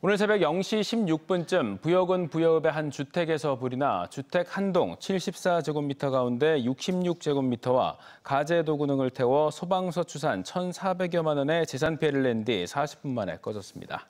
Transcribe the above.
오늘 새벽 0시 16분쯤 부여군 부여읍의 한 주택에서 불이 나 주택 한 동 74제곱미터 가운데 66제곱미터와 가재도구 등을 태워 소방서 추산 1,400여만 원의 재산 피해를 낸 뒤 40분 만에 꺼졌습니다.